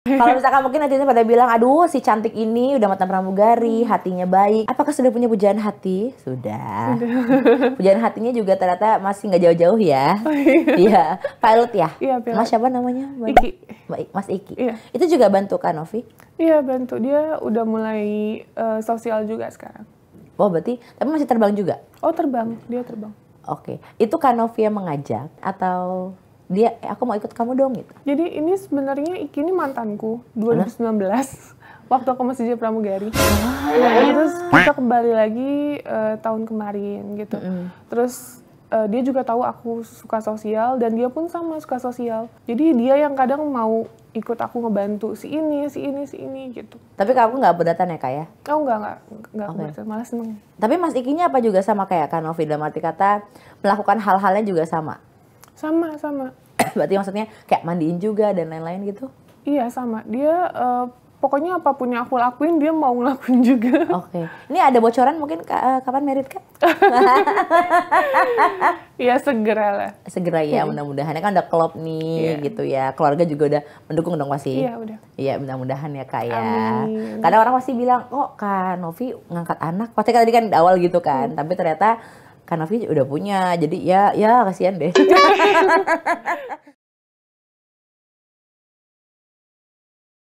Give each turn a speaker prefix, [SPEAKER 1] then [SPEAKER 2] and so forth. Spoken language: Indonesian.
[SPEAKER 1] Kalau misalkan mungkin nantinya pada bilang, aduh si cantik ini udah mata pramugari, hmm. hatinya baik. Apakah sudah punya pujaan hati? Sudah. sudah. pujaan hatinya juga ternyata masih nggak jauh-jauh ya.
[SPEAKER 2] Oh, iya. iya. Pilot ya? Iya, pilot. Mas siapa namanya? Mbak Iki. Mas Iki. Iya. Itu juga bantu kan, Novi? Iya, bantu. Dia udah mulai uh, sosial juga sekarang. Oh, berarti tapi masih terbang juga? Oh, terbang. Dia terbang. Oke. Okay. Itu Kanovi yang mengajak atau dia aku mau ikut kamu dong gitu. Jadi ini sebenarnya Iki ini mantanku 2019 Hah? waktu aku masih jadi pramugari. Ah. Nah, terus kita kembali lagi uh, tahun kemarin gitu. Mm -hmm. Terus uh, dia juga tahu aku suka sosial dan dia pun sama suka sosial. Jadi dia yang kadang mau ikut aku ngebantu si ini, si ini, si ini gitu. Tapi kamu nggak berdatan ya kak ya? Oh nggak nggak nggak okay. Keberatan. seneng.
[SPEAKER 1] Tapi Mas Ikinya apa juga sama kayak Kanovi dalam arti kata melakukan hal-halnya juga sama?
[SPEAKER 2] Sama, sama.
[SPEAKER 1] Berarti maksudnya kayak mandiin juga dan lain-lain gitu?
[SPEAKER 2] Iya, sama. Dia uh, pokoknya apa punya aku lakuin dia mau ngelakuin juga. Oke. Okay. Ini ada bocoran mungkin uh, kapan merit Kak? Iya, segera lah.
[SPEAKER 1] Segera ya, mudah-mudahan kan udah klop nih yeah. gitu ya. Keluarga juga udah mendukung dong pasti. Iya, udah. Iya, mudah-mudahan ya Kak ya. Karena orang pasti bilang, "Oh, Kak Novi ngangkat anak." Pasti kan tadi kan di awal gitu kan, hmm. tapi ternyata Kanovi udah punya jadi ya ya kasihan deh